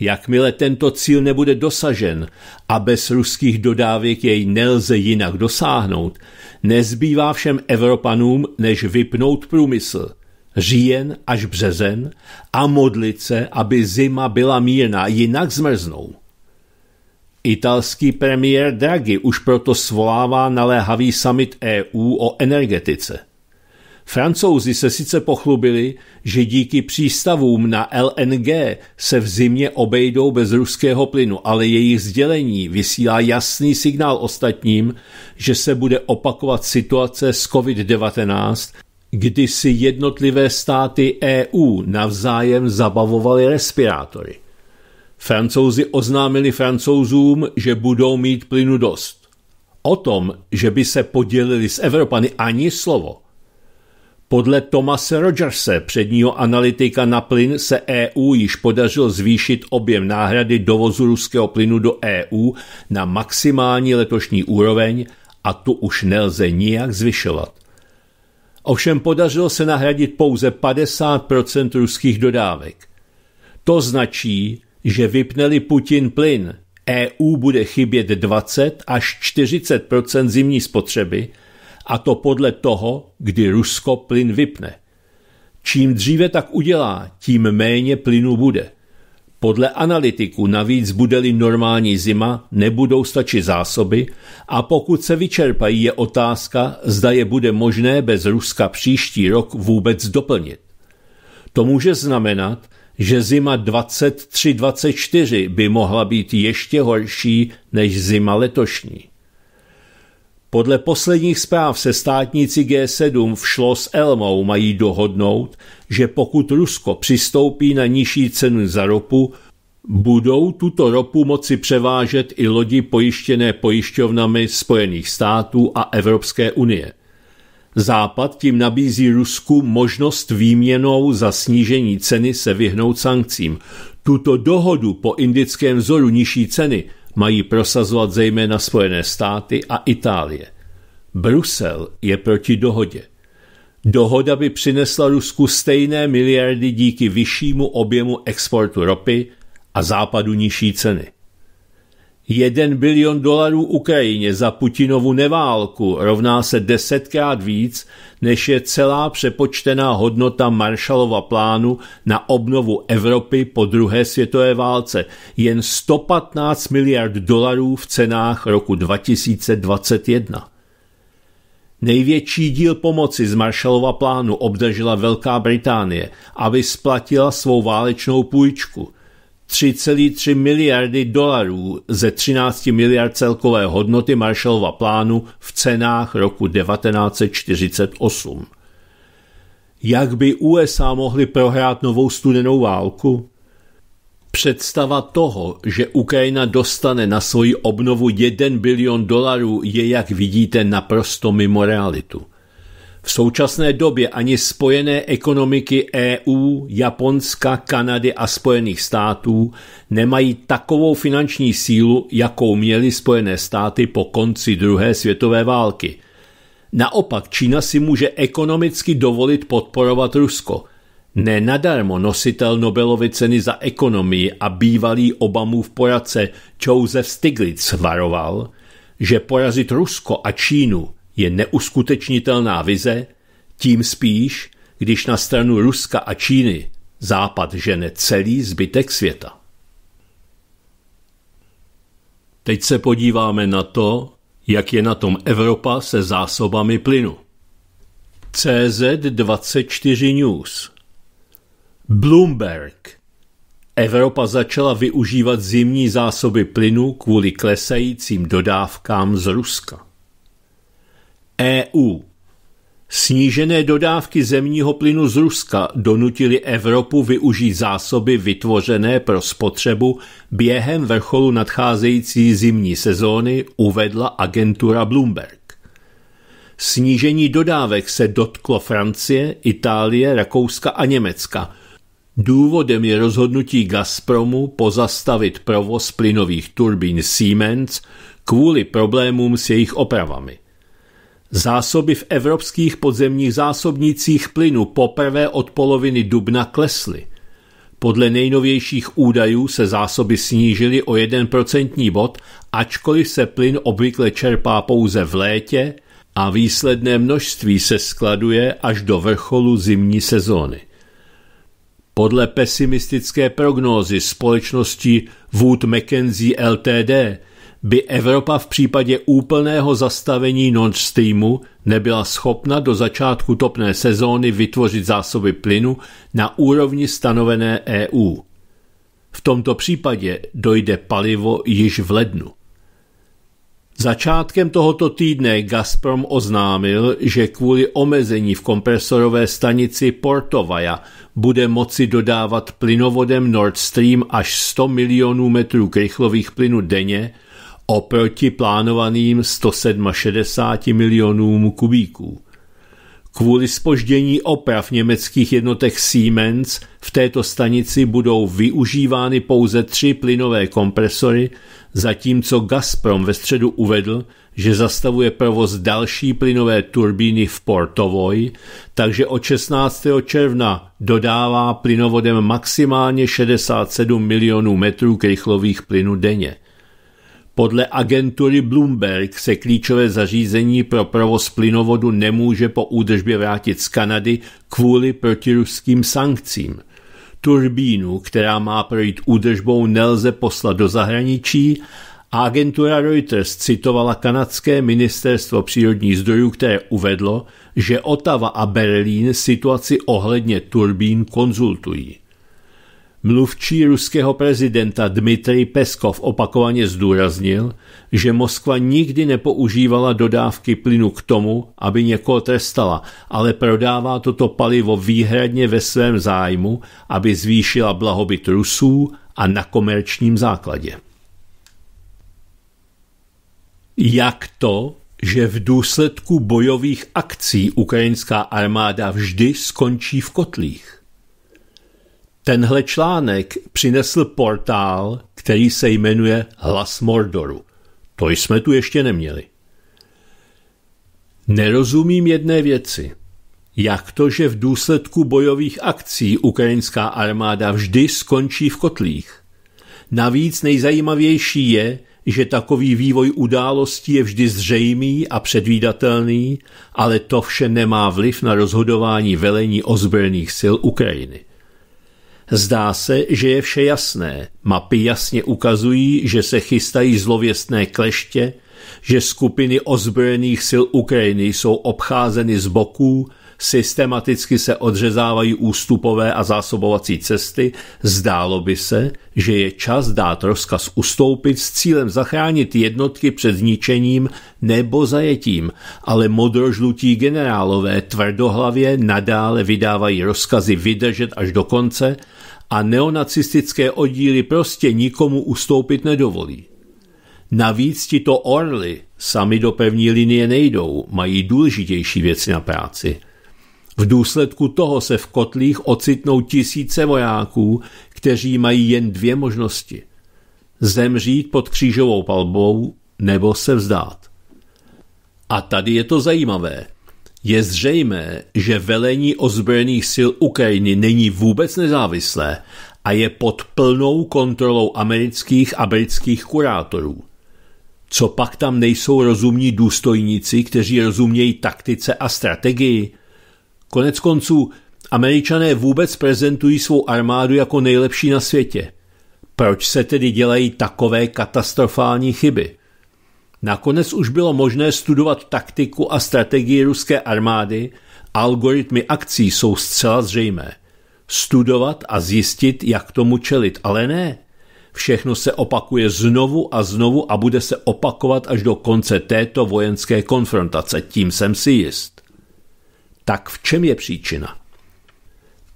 Jakmile tento cíl nebude dosažen a bez ruských dodávek jej nelze jinak dosáhnout, nezbývá všem Evropanům než vypnout průmysl. Říjen až březen a modlit se, aby zima byla mírná, jinak zmrznou. Italský premiér Draghi už proto svolává naléhavý summit EU o energetice – Francouzi se sice pochlubili, že díky přístavům na LNG se v zimě obejdou bez ruského plynu, ale jejich sdělení vysílá jasný signál ostatním, že se bude opakovat situace s COVID-19, kdy si jednotlivé státy EU navzájem zabavovaly respirátory. Francouzi oznámili francouzům, že budou mít plynu dost. O tom, že by se podělili s Evropany ani slovo – podle Tomase Rogerse, předního analytika na plyn, se EU již podařilo zvýšit objem náhrady dovozu ruského plynu do EU na maximální letošní úroveň a tu už nelze nijak zvyšovat. Ovšem podařilo se nahradit pouze 50 ruských dodávek. To značí, že vypneli Putin plyn, EU bude chybět 20 až 40 zimní spotřeby – a to podle toho, kdy Rusko plyn vypne. Čím dříve tak udělá, tím méně plynu bude. Podle analytiků navíc bude-li normální zima, nebudou stačit zásoby a pokud se vyčerpají, je otázka, zda je bude možné bez Ruska příští rok vůbec doplnit. To může znamenat, že zima 23-24 by mohla být ještě horší než zima letošní. Podle posledních zpráv se státníci G7 v s Elmou mají dohodnout, že pokud Rusko přistoupí na nižší cenu za ropu, budou tuto ropu moci převážet i lodi pojištěné pojišťovnami Spojených států a Evropské unie. Západ tím nabízí Rusku možnost výměnou za snížení ceny se vyhnout sankcím. Tuto dohodu po indickém vzoru nižší ceny mají prosazovat zejména Spojené státy a Itálie. Brusel je proti dohodě. Dohoda by přinesla Rusku stejné miliardy díky vyššímu objemu exportu ropy a západu nižší ceny. Jeden bilion dolarů Ukrajině za Putinovu neválku rovná se desetkrát víc, než je celá přepočtená hodnota Marshallova plánu na obnovu Evropy po druhé světové válce, jen 115 miliard dolarů v cenách roku 2021. Největší díl pomoci z Marshallova plánu obdržela Velká Británie, aby splatila svou válečnou půjčku – 3,3 miliardy dolarů ze 13 miliard celkové hodnoty Marshallova plánu v cenách roku 1948. Jak by USA mohly prohrát novou studenou válku? Představa toho, že Ukrajina dostane na svoji obnovu 1 bilion dolarů, je, jak vidíte, naprosto mimo realitu – v současné době ani spojené ekonomiky EU, Japonska, Kanady a Spojených států nemají takovou finanční sílu, jakou měly Spojené státy po konci druhé světové války. Naopak Čína si může ekonomicky dovolit podporovat Rusko. Nenadarmo nositel Nobelovy ceny za ekonomii a bývalý Obamův poradce Joseph Stiglitz varoval, že porazit Rusko a Čínu je neuskutečnitelná vize, tím spíš, když na stranu Ruska a Číny Západ žene celý zbytek světa. Teď se podíváme na to, jak je na tom Evropa se zásobami plynu. CZ24 News Bloomberg Evropa začala využívat zimní zásoby plynu kvůli klesajícím dodávkám z Ruska. EU. Snížené dodávky zemního plynu z Ruska donutily Evropu využít zásoby vytvořené pro spotřebu během vrcholu nadcházející zimní sezóny, uvedla agentura Bloomberg. Snížení dodávek se dotklo Francie, Itálie, Rakouska a Německa. Důvodem je rozhodnutí Gazpromu pozastavit provoz plynových turbín Siemens kvůli problémům s jejich opravami. Zásoby v evropských podzemních zásobnících plynu poprvé od poloviny dubna klesly. Podle nejnovějších údajů se zásoby snížily o 1% bod, ačkoliv se plyn obvykle čerpá pouze v létě a výsledné množství se skladuje až do vrcholu zimní sezóny. Podle pesimistické prognózy společnosti Wood Mackenzie LTD by Evropa v případě úplného zastavení Nord Streamu nebyla schopna do začátku topné sezóny vytvořit zásoby plynu na úrovni stanovené EU. V tomto případě dojde palivo již v lednu. Začátkem tohoto týdne Gazprom oznámil, že kvůli omezení v kompresorové stanici Portovaja bude moci dodávat plynovodem Nord Stream až 100 milionů metrů krychlových plynu denně – oproti plánovaným 167 milionům kubíků. Kvůli spoždění oprav německých jednotek Siemens v této stanici budou využívány pouze tři plynové kompresory, zatímco Gazprom ve středu uvedl, že zastavuje provoz další plynové turbíny v Portovoj, takže od 16. června dodává plynovodem maximálně 67 milionů metrů krychlových plynu denně – podle agentury Bloomberg se klíčové zařízení pro provoz plynovodu nemůže po údržbě vrátit z Kanady kvůli protiruským sankcím. Turbínu, která má projít údržbou, nelze poslat do zahraničí a agentura Reuters citovala kanadské ministerstvo přírodních zdrojů, které uvedlo, že Otava a Berlín situaci ohledně turbín konzultují. Mluvčí ruského prezidenta Dmitrij Peskov opakovaně zdůraznil, že Moskva nikdy nepoužívala dodávky plynu k tomu, aby někoho trestala, ale prodává toto palivo výhradně ve svém zájmu, aby zvýšila blahobyt Rusů a na komerčním základě. Jak to, že v důsledku bojových akcí ukrajinská armáda vždy skončí v kotlích? Tenhle článek přinesl portál, který se jmenuje Hlas Mordoru. To jsme tu ještě neměli. Nerozumím jedné věci. Jak to, že v důsledku bojových akcí ukrajinská armáda vždy skončí v kotlích? Navíc nejzajímavější je, že takový vývoj událostí je vždy zřejmý a předvídatelný, ale to vše nemá vliv na rozhodování velení ozbrojených sil Ukrajiny. Zdá se, že je vše jasné. Mapy jasně ukazují, že se chystají zlověstné kleště, že skupiny ozbrojených sil Ukrajiny jsou obcházeny z boků systematicky se odřezávají ústupové a zásobovací cesty, zdálo by se, že je čas dát rozkaz ustoupit s cílem zachránit jednotky před zničením nebo zajetím, ale modrožlutí generálové tvrdohlavě nadále vydávají rozkazy vydržet až do konce a neonacistické oddíly prostě nikomu ustoupit nedovolí. Navíc tito to orly sami do první linie nejdou, mají důležitější věci na práci – v důsledku toho se v kotlích ocitnou tisíce vojáků, kteří mají jen dvě možnosti. Zemřít pod křížovou palbou nebo se vzdát. A tady je to zajímavé. Je zřejmé, že velení ozbrojených sil Ukrajiny není vůbec nezávislé a je pod plnou kontrolou amerických a britských kurátorů. Co pak tam nejsou rozumní důstojníci, kteří rozumějí taktice a strategii – Konec konců, američané vůbec prezentují svou armádu jako nejlepší na světě. Proč se tedy dělají takové katastrofální chyby? Nakonec už bylo možné studovat taktiku a strategii ruské armády, algoritmy akcí jsou zcela zřejmé. Studovat a zjistit, jak tomu čelit, ale ne. Všechno se opakuje znovu a znovu a bude se opakovat až do konce této vojenské konfrontace, tím jsem si jist tak v čem je příčina?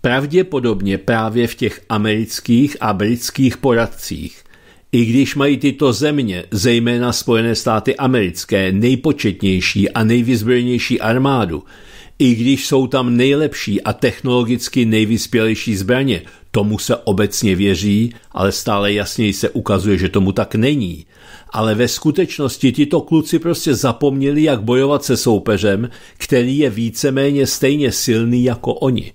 Pravděpodobně právě v těch amerických a britských poradcích. I když mají tyto země, zejména Spojené státy americké, nejpočetnější a nejvyzbrojenější armádu, i když jsou tam nejlepší a technologicky nejvyspělejší zbraně, Tomu se obecně věří, ale stále jasněji se ukazuje, že tomu tak není. Ale ve skutečnosti tito kluci prostě zapomněli, jak bojovat se soupeřem, který je víceméně stejně silný jako oni.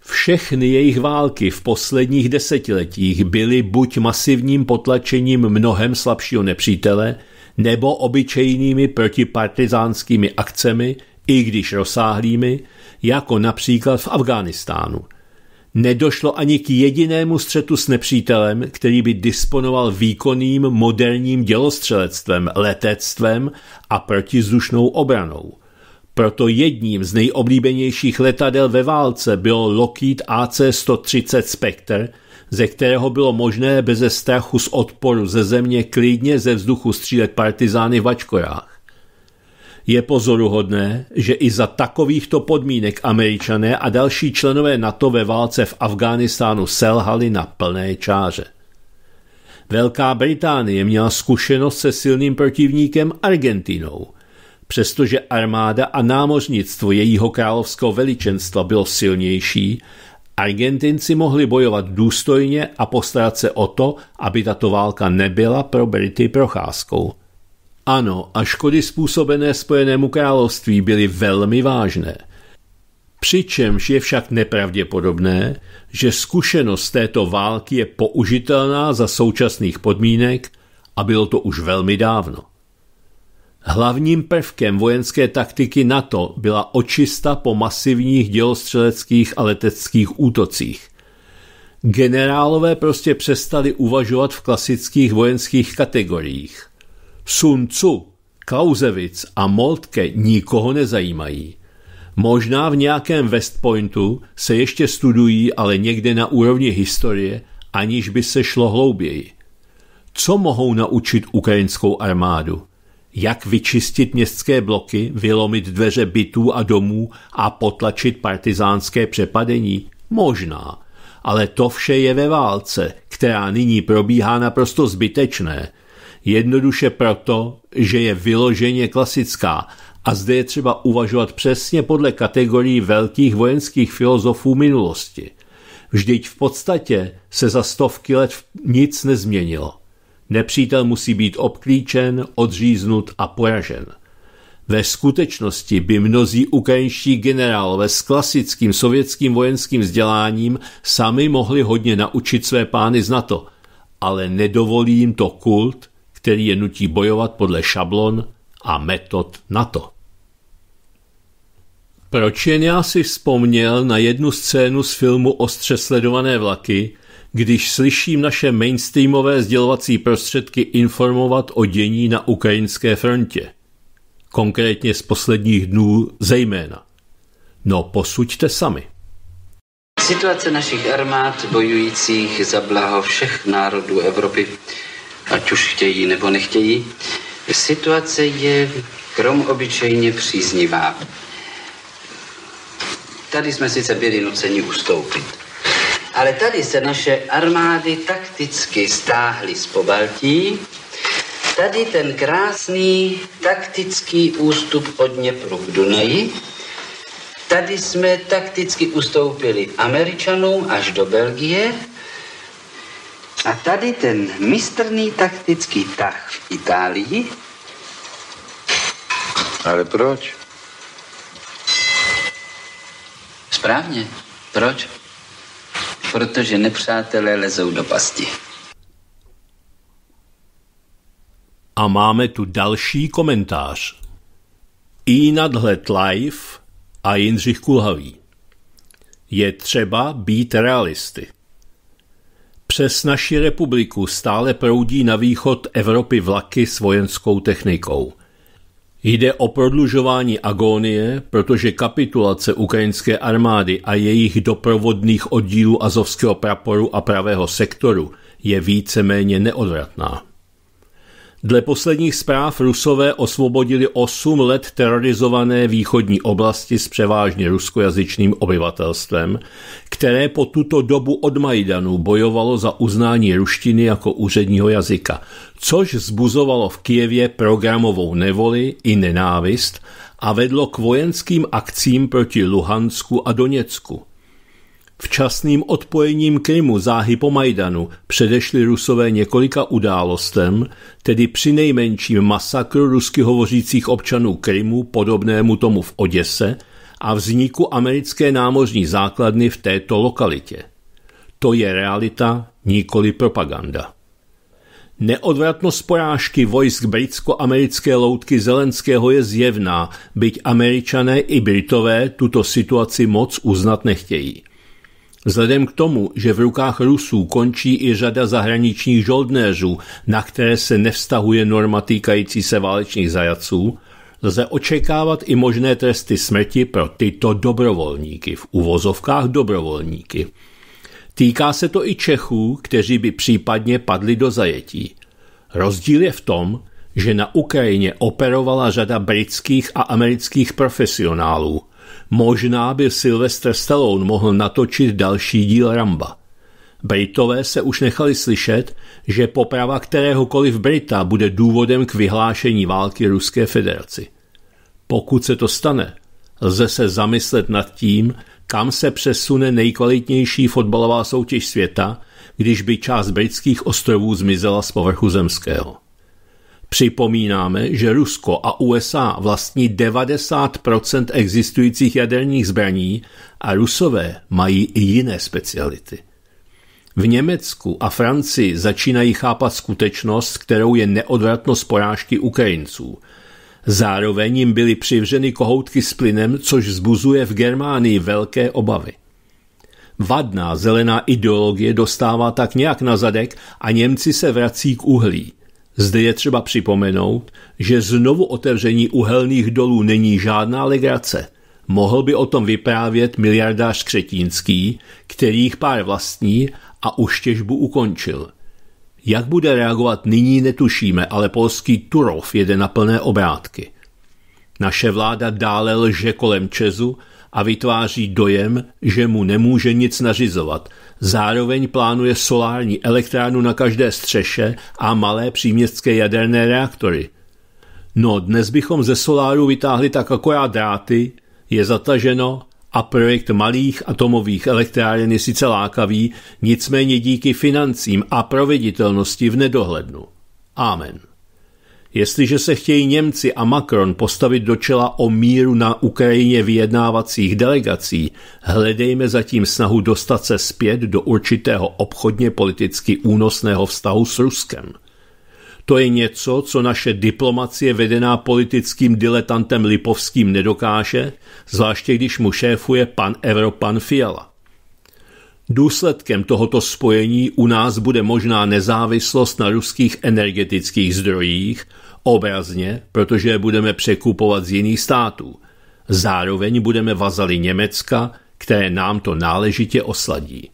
Všechny jejich války v posledních desetiletích byly buď masivním potlačením mnohem slabšího nepřítele, nebo obyčejnými protipartizánskými akcemi, i když rozsáhlými, jako například v Afghánistánu – Nedošlo ani k jedinému střetu s nepřítelem, který by disponoval výkonným moderním dělostřelectvem, letectvem a protizdušnou obranou. Proto jedním z nejoblíbenějších letadel ve válce bylo Lockheed AC-130 Spectre, ze kterého bylo možné beze strachu z odporu ze země klidně ze vzduchu střílet partizány v Ačkorách. Je pozoruhodné, že i za takovýchto podmínek američané a další členové NATO ve válce v Afghánistánu selhali na plné čáře. Velká Británie měla zkušenost se silným protivníkem Argentinou. Přestože armáda a námořnictvo jejího královského veličenstva bylo silnější, Argentinci mohli bojovat důstojně a postarat se o to, aby tato válka nebyla pro Brity procházkou. Ano, a škody způsobené Spojenému království byly velmi vážné. Přičemž je však nepravděpodobné, že zkušenost této války je použitelná za současných podmínek a bylo to už velmi dávno. Hlavním prvkem vojenské taktiky NATO byla očista po masivních dělostřeleckých a leteckých útocích. Generálové prostě přestali uvažovat v klasických vojenských kategoriích – Sun Tzu, a Moltke nikoho nezajímají. Možná v nějakém West Pointu se ještě studují, ale někde na úrovni historie, aniž by se šlo hlouběji. Co mohou naučit ukrajinskou armádu? Jak vyčistit městské bloky, vylomit dveře bytů a domů a potlačit partizánské přepadení? Možná. Ale to vše je ve válce, která nyní probíhá naprosto zbytečné, Jednoduše proto, že je vyloženě klasická a zde je třeba uvažovat přesně podle kategorií velkých vojenských filozofů minulosti. Vždyť v podstatě se za stovky let nic nezměnilo. Nepřítel musí být obklíčen, odříznut a poražen. Ve skutečnosti by mnozí ukrajinští generálové s klasickým sovětským vojenským vzděláním sami mohli hodně naučit své pány z NATO, ale nedovolí jim to kult, který je nutí bojovat podle šablon a metod NATO. Proč jen já si vzpomněl na jednu scénu z filmu Ostře sledované vlaky, když slyším naše mainstreamové sdělovací prostředky informovat o dění na ukrajinské frontě. Konkrétně z posledních dnů zejména. No posuďte sami. Situace našich armád bojujících za blaho všech národů Evropy ať už chtějí nebo nechtějí. Situace je krom obyčejně příznivá. Tady jsme sice byli nuceni ustoupit. Ale tady se naše armády takticky stáhly z Pobaltí. Tady ten krásný taktický ústup od Dněpru k Dunaji. Tady jsme takticky ustoupili Američanům až do Belgie a tady ten mistrný taktický tah v Itálii. Ale proč? Správně. Proč? Protože nepřátelé lezou do pasti. A máme tu další komentář. I nadhled live a Jindřich Kulhavý. Je třeba být realisty. Přes naši republiku stále proudí na východ Evropy vlaky s vojenskou technikou. Jde o prodlužování agónie, protože kapitulace ukrajinské armády a jejich doprovodných oddílů azovského praporu a pravého sektoru je víceméně neodvratná. Dle posledních zpráv Rusové osvobodili 8 let terorizované východní oblasti s převážně ruskojazyčným obyvatelstvem, které po tuto dobu od Majdanu bojovalo za uznání ruštiny jako úředního jazyka, což zbuzovalo v Kijevě programovou nevoli i nenávist a vedlo k vojenským akcím proti Luhansku a Doněcku – Včasným odpojením Krymu záhy po Majdanu předešli Rusové několika událostem, tedy při nejmenším masakru rusky hovořících občanů Krymu podobnému tomu v Oděse a vzniku americké námořní základny v této lokalitě. To je realita, nikoli propaganda. Neodvratnost porážky vojsk britsko-americké loutky Zelenského je zjevná, byť američané i britové tuto situaci moc uznat nechtějí. Vzhledem k tomu, že v rukách Rusů končí i řada zahraničních žoldnéřů, na které se nevztahuje norma týkající se válečných zajaců, lze očekávat i možné tresty smrti pro tyto dobrovolníky, v uvozovkách dobrovolníky. Týká se to i Čechů, kteří by případně padli do zajetí. Rozdíl je v tom, že na Ukrajině operovala řada britských a amerických profesionálů – Možná by Sylvester Stallone mohl natočit další díl Ramba. Britové se už nechali slyšet, že poprava kteréhokoliv Brita bude důvodem k vyhlášení války Ruské federaci. Pokud se to stane, lze se zamyslet nad tím, kam se přesune nejkvalitnější fotbalová soutěž světa, když by část britských ostrovů zmizela z povrchu zemského. Připomínáme, že Rusko a USA vlastní 90 existujících jaderních zbraní a Rusové mají i jiné speciality. V Německu a Francii začínají chápat skutečnost, kterou je neodvratnost porážky Ukrajinců. Zároveň jim byly přivřeny kohoutky s plynem, což zbuzuje v Germánii velké obavy. Vadná zelená ideologie dostává tak nějak na zadek a Němci se vrací k uhlí. Zde je třeba připomenout, že znovu otevření uhelných dolů není žádná legrace. Mohl by o tom vyprávět miliardář Křetínský, který jich pár vlastní a už těžbu ukončil. Jak bude reagovat nyní netušíme, ale polský Turov jede na plné obrátky. Naše vláda dále lže kolem Čezu a vytváří dojem, že mu nemůže nic nařizovat. Zároveň plánuje solární elektrárnu na každé střeše a malé příměstské jaderné reaktory. No, dnes bychom ze soláru vytáhli tak akorát dráty, je zataženo a projekt malých atomových elektráren je sice lákavý, nicméně díky financím a proveditelnosti v nedohlednu. Amen. Jestliže se chtějí Němci a Macron postavit do čela o míru na Ukrajině vyjednávacích delegací, hledejme zatím snahu dostat se zpět do určitého obchodně politicky únosného vztahu s Ruskem. To je něco, co naše diplomacie vedená politickým diletantem Lipovským nedokáže, zvláště když mu šéfuje pan Evropan Fiala. Důsledkem tohoto spojení u nás bude možná nezávislost na ruských energetických zdrojích, obrazně, protože je budeme překupovat z jiných států. Zároveň budeme vazali Německa, které nám to náležitě osladí.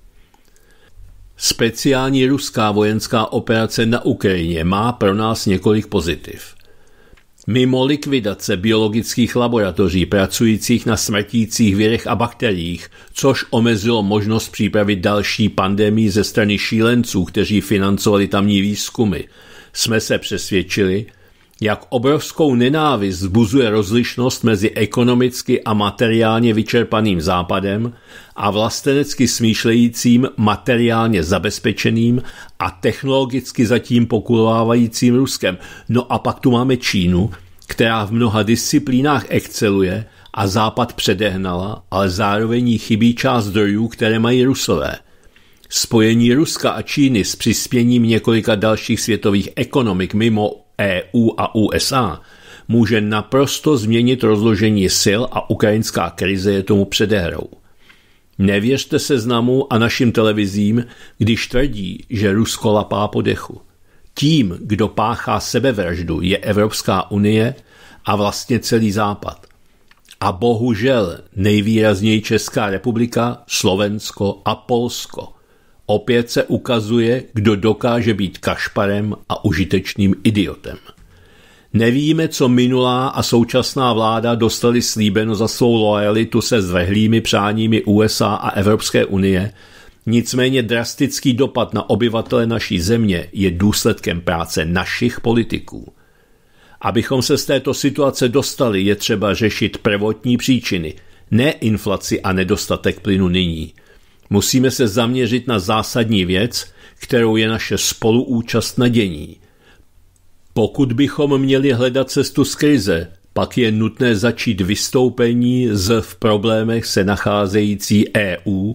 Speciální ruská vojenská operace na Ukrajině má pro nás několik pozitiv – Mimo likvidace biologických laboratoří pracujících na smrtících virech a bakteriích, což omezilo možnost přípravy další pandemii ze strany šílenců, kteří financovali tamní výzkumy, jsme se přesvědčili, jak obrovskou nenávist zbuzuje rozlišnost mezi ekonomicky a materiálně vyčerpaným západem a vlastenecky smýšlejícím, materiálně zabezpečeným a technologicky zatím pokulovávajícím Ruskem. No a pak tu máme Čínu, která v mnoha disciplínách exceluje a západ předehnala, ale zároveň jí chybí část zdrojů, které mají Rusové. Spojení Ruska a Číny s přispěním několika dalších světových ekonomik mimo EU a USA může naprosto změnit rozložení sil a ukrajinská krize je tomu předehrou. Nevěřte seznamu a našim televizím, když tvrdí, že Rusko lapá po dechu. Tím, kdo páchá sebevraždu, je Evropská unie a vlastně celý Západ. A bohužel nejvýrazněji Česká republika, Slovensko a Polsko – Opět se ukazuje, kdo dokáže být kašparem a užitečným idiotem. Nevíme, co minulá a současná vláda dostali slíbeno za svou loajalitu se zvehlými přáními USA a Evropské unie, nicméně drastický dopad na obyvatele naší země je důsledkem práce našich politiků. Abychom se z této situace dostali, je třeba řešit prvotní příčiny, ne inflaci a nedostatek plynu nyní – musíme se zaměřit na zásadní věc, kterou je naše spoluúčast na dění. Pokud bychom měli hledat cestu z krize, pak je nutné začít vystoupení z v problémech se nacházející EU,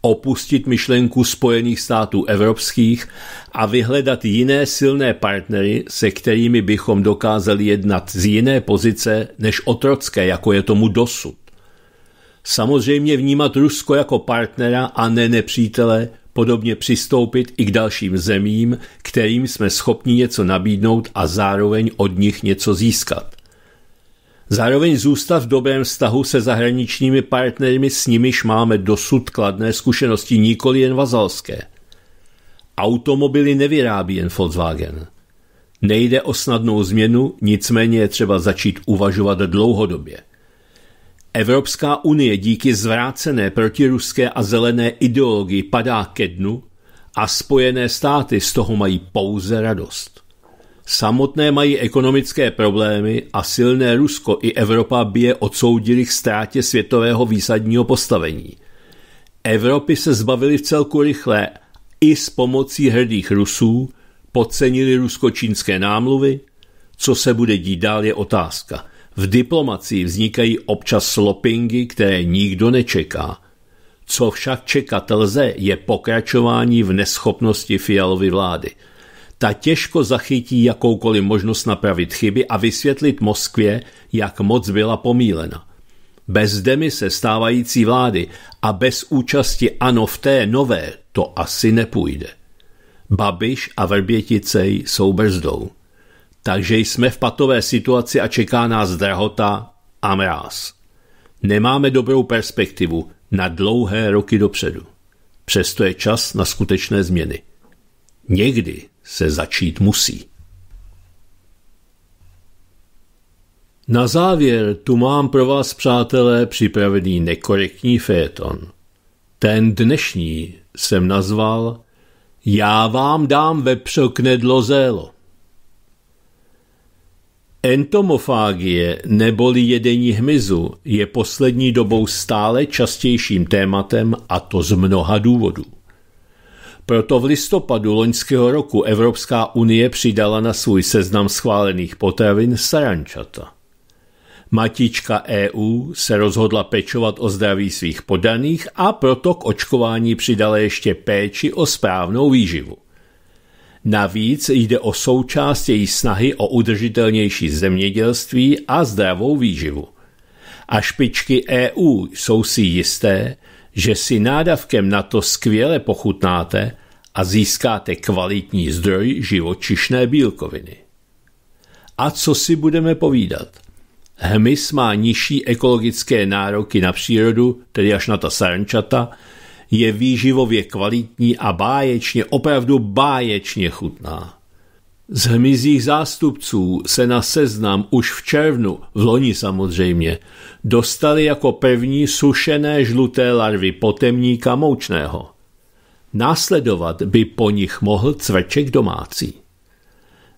opustit myšlenku Spojených států evropských a vyhledat jiné silné partnery, se kterými bychom dokázali jednat z jiné pozice než otrocké, jako je tomu dosud samozřejmě vnímat Rusko jako partnera a ne nepřítele, podobně přistoupit i k dalším zemím, kterým jsme schopni něco nabídnout a zároveň od nich něco získat. Zároveň zůstat v dobrém vztahu se zahraničními partnery, s nimiž máme dosud kladné zkušenosti, nikoli jen vazalské. Automobily nevyrábí jen Volkswagen. Nejde o snadnou změnu, nicméně je třeba začít uvažovat dlouhodobě – Evropská unie díky zvrácené protiruské a zelené ideologii padá ke dnu a spojené státy z toho mají pouze radost. Samotné mají ekonomické problémy a silné Rusko i Evropa by je odsoudili k ztrátě světového výsadního postavení. Evropy se zbavili v celku rychle i s pomocí hrdých Rusů, podcenili rusko-čínské námluvy, co se bude dít dál je otázka – v diplomacii vznikají občas slopingy, které nikdo nečeká. Co však čekat lze, je pokračování v neschopnosti Fialovy vlády. Ta těžko zachytí jakoukoliv možnost napravit chyby a vysvětlit Moskvě, jak moc byla pomílena. Bez demise stávající vlády a bez účasti ANO v té nové to asi nepůjde. Babiš a Vrběticej jsou brzdou takže jsme v patové situaci a čeká nás drahota a mráz. Nemáme dobrou perspektivu na dlouhé roky dopředu. Přesto je čas na skutečné změny. Někdy se začít musí. Na závěr tu mám pro vás, přátelé, připravený nekorektní féton. Ten dnešní jsem nazval Já vám dám vepřoknedlo zélo. Entomofágie neboli jedení hmyzu je poslední dobou stále častějším tématem a to z mnoha důvodů. Proto v listopadu loňského roku Evropská unie přidala na svůj seznam schválených potravin sarančata. Matička EU se rozhodla pečovat o zdraví svých podaných a proto k očkování přidala ještě péči o správnou výživu. Navíc jde o součást její snahy o udržitelnější zemědělství a zdravou výživu. A špičky EU jsou si jisté, že si nádavkem na to skvěle pochutnáte a získáte kvalitní zdroj živočišné bílkoviny. A co si budeme povídat? Hmyz má nižší ekologické nároky na přírodu, tedy až na ta sarančata, je výživově kvalitní a báječně, opravdu báječně chutná. Z hmyzích zástupců se na seznam už v červnu, v loni samozřejmě, dostali jako první sušené žluté larvy potemníka moučného. Následovat by po nich mohl cvrček domácí.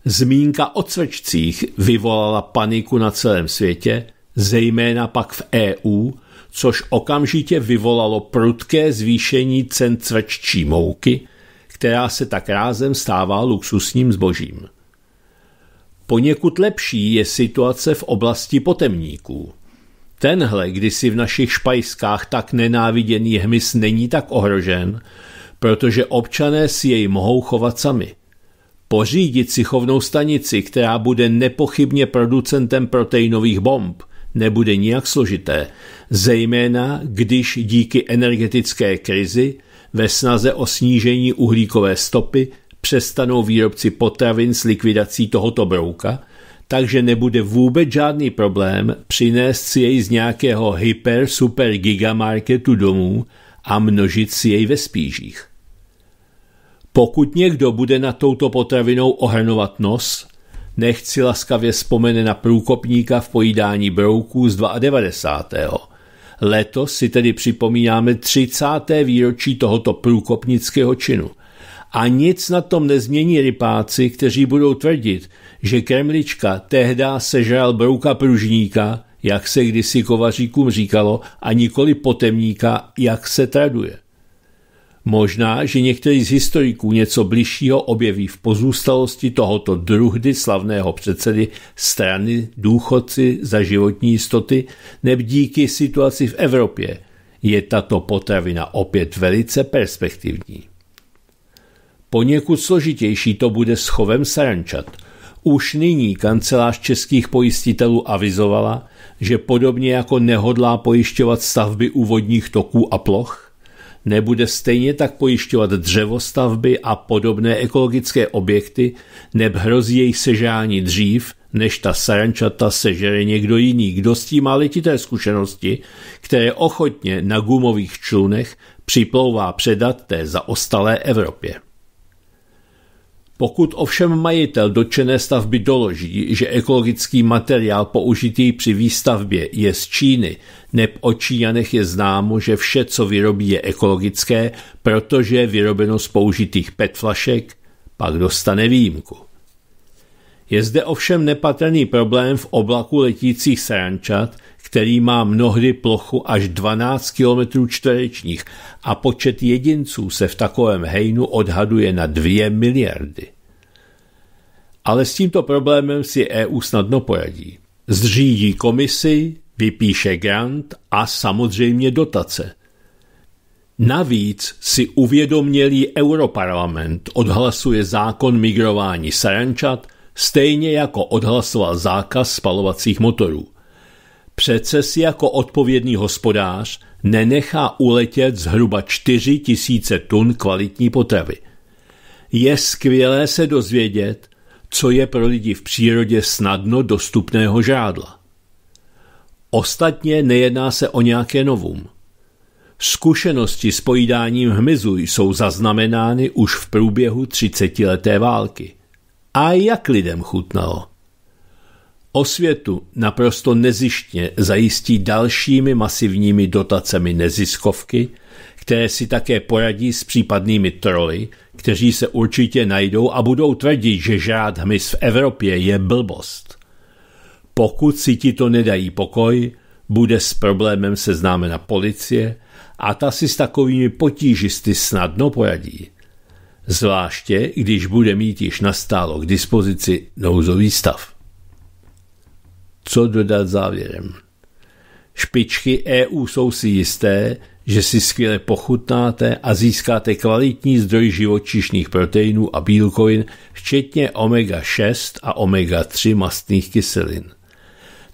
Zmínka o cvrčcích vyvolala paniku na celém světě, zejména pak v EU, což okamžitě vyvolalo prudké zvýšení cen cvrččí mouky, která se tak rázem stává luxusním zbožím. Poněkud lepší je situace v oblasti potemníků. Tenhle, kdysi v našich špajskách tak nenáviděný hmyz není tak ohrožen, protože občané si jej mohou chovat sami. Pořídit si chovnou stanici, která bude nepochybně producentem proteinových bomb, nebude nijak složité, zejména když díky energetické krizi ve snaze o snížení uhlíkové stopy přestanou výrobci potravin s likvidací tohoto brouka, takže nebude vůbec žádný problém přinést si jej z nějakého hyper super gigamarketu domů a množit si jej ve spížích. Pokud někdo bude na touto potravinou ohrnovat nos, nechci laskavě vzpomene na průkopníka v pojídání brouků z 92. Letos si tedy připomínáme 30. výročí tohoto průkopnického činu. A nic na tom nezmění rypáci, kteří budou tvrdit, že Kremlička tehdy sežral brouka pružníka, jak se kdysi kovaříkům říkalo, a nikoli potemníka, jak se traduje. Možná, že některý z historiků něco bližšího objeví v pozůstalosti tohoto druhdy slavného předsedy strany důchodci za životní jistoty, neb díky situaci v Evropě je tato potravina opět velice perspektivní. Poněkud složitější to bude s chovem sarančat. Už nyní kancelář českých pojistitelů avizovala, že podobně jako nehodlá pojišťovat stavby úvodních toků a ploch, nebude stejně tak pojišťovat dřevostavby a podobné ekologické objekty, neb hrozí jej sežání dřív, než ta sarančata sežere někdo jiný, kdo s tím má letité zkušenosti, které ochotně na gumových člunech připlouvá předat té zaostalé Evropě. Pokud ovšem majitel dočené stavby doloží, že ekologický materiál použitý při výstavbě je z Číny, neb o Číňanech je známo, že vše, co vyrobí, je ekologické, protože je vyrobeno z použitých PET flašek, pak dostane výjimku. Je zde ovšem nepatrný problém v oblaku letících srančat, který má mnohdy plochu až 12 km čtverečních a počet jedinců se v takovém hejnu odhaduje na 2 miliardy. Ale s tímto problémem si EU snadno poradí. Zřídí komisi, vypíše grant a samozřejmě dotace – Navíc si uvědomělý Europarlament odhlasuje zákon migrování sarančat stejně jako odhlasoval zákaz spalovacích motorů. Přece si jako odpovědný hospodář nenechá uletět zhruba 4 tisíce tun kvalitní potravy. Je skvělé se dozvědět, co je pro lidi v přírodě snadno dostupného žádla. Ostatně nejedná se o nějaké novum. Zkušenosti s pojídáním hmyzu jsou zaznamenány už v průběhu třicetileté války a jak lidem chutnalo. Osvětu naprosto nezištně zajistí dalšími masivními dotacemi neziskovky, které si také poradí s případnými troly, kteří se určitě najdou a budou tvrdit, že žád hmyz v Evropě je blbost. Pokud si ti to nedají pokoj, bude s problémem seznámena policie a ta si s takovými potížisty snadno poradí – zvláště když bude mít již nastálo k dispozici nouzový stav. Co dodat závěrem? Špičky EU jsou si jisté, že si skvěle pochutnáte a získáte kvalitní zdroj živočišných proteinů a bílkovin, včetně omega-6 a omega-3 mastných kyselin.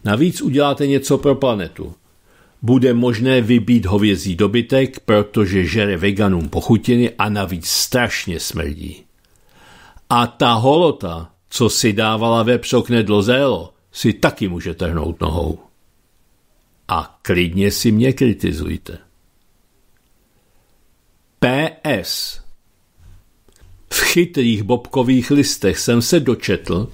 Navíc uděláte něco pro planetu bude možné vybít hovězí dobytek, protože žere veganům pochutiny a navíc strašně smrdí. A ta holota, co si dávala vepřo knedlo zélo, si taky může trhnout nohou. A klidně si mě kritizujte. PS. V chytrých bobkových listech jsem se dočetl,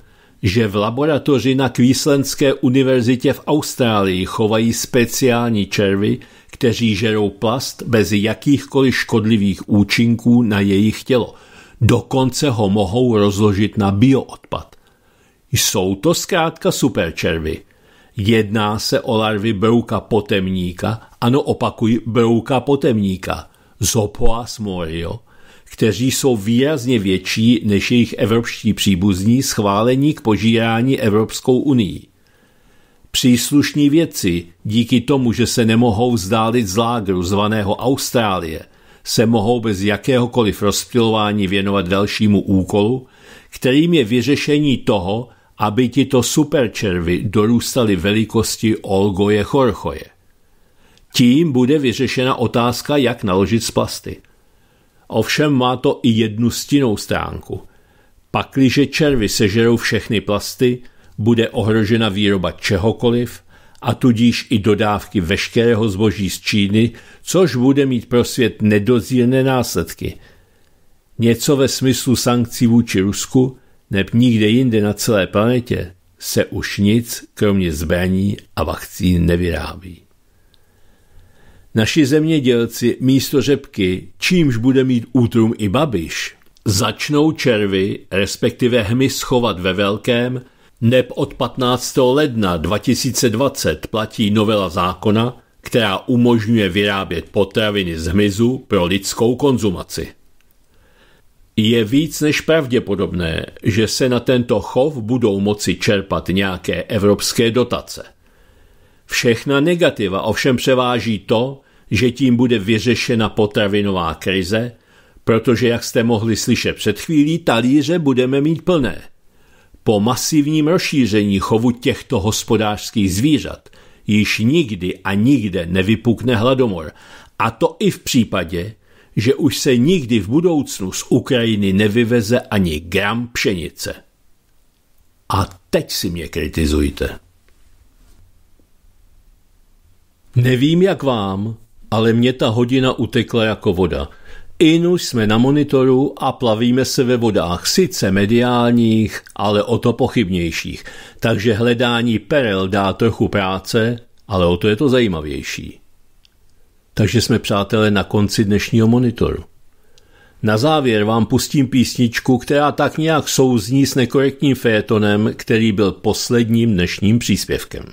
že v laboratoři na Queenslandské univerzitě v Austrálii chovají speciální červy, kteří žerou plast bez jakýchkoliv škodlivých účinků na jejich tělo. Dokonce ho mohou rozložit na bioodpad. Jsou to zkrátka superčervy. Jedná se o larvy brouka potemníka, ano opakuj, brouka potemníka, Zopoas morio, kteří jsou výrazně větší než jejich evropští příbuzní schválení k požírání Evropskou unii. Příslušní věci, díky tomu, že se nemohou vzdálit z lágru zvaného Austrálie, se mohou bez jakéhokoliv rozptilování věnovat dalšímu úkolu, kterým je vyřešení toho, aby tito superčervy dorůstaly velikosti Olgoje Chorchoje. Tím bude vyřešena otázka, jak naložit z plasty. Ovšem má to i jednu stinnou stránku. Pakliže červy sežerou všechny plasty, bude ohrožena výroba čehokoliv a tudíž i dodávky veškerého zboží z Číny, což bude mít pro svět nedozírné následky. Něco ve smyslu sankcí vůči Rusku, neb nikde jinde na celé planetě, se už nic kromě zbraní a vakcín nevyrábí. Naši zemědělci místo řepky, čímž bude mít útrum i babiš, začnou červy, respektive hmy schovat ve velkém, neb od 15. ledna 2020 platí novela zákona, která umožňuje vyrábět potraviny z hmyzu pro lidskou konzumaci. Je víc než pravděpodobné, že se na tento chov budou moci čerpat nějaké evropské dotace. Všechna negativa ovšem převáží to, že tím bude vyřešena potravinová krize, protože, jak jste mohli slyšet před chvílí, talíře budeme mít plné. Po masivním rozšíření chovu těchto hospodářských zvířat již nikdy a nikde nevypukne hladomor, a to i v případě, že už se nikdy v budoucnu z Ukrajiny nevyveze ani gram pšenice. A teď si mě kritizujte. Nevím, jak vám, ale mě ta hodina utekla jako voda. Inu jsme na monitoru a plavíme se ve vodách, sice mediálních, ale o to pochybnějších. Takže hledání perel dá trochu práce, ale o to je to zajímavější. Takže jsme, přátelé, na konci dnešního monitoru. Na závěr vám pustím písničku, která tak nějak souzní s nekorektním fétonem, který byl posledním dnešním příspěvkem.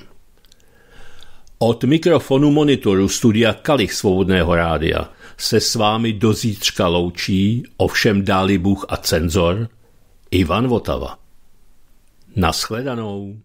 Od mikrofonu monitoru studia Kalich Svobodného rádia se s vámi do zítřka loučí, ovšem dáli Bůh a cenzor, Ivan Votava. Naschledanou.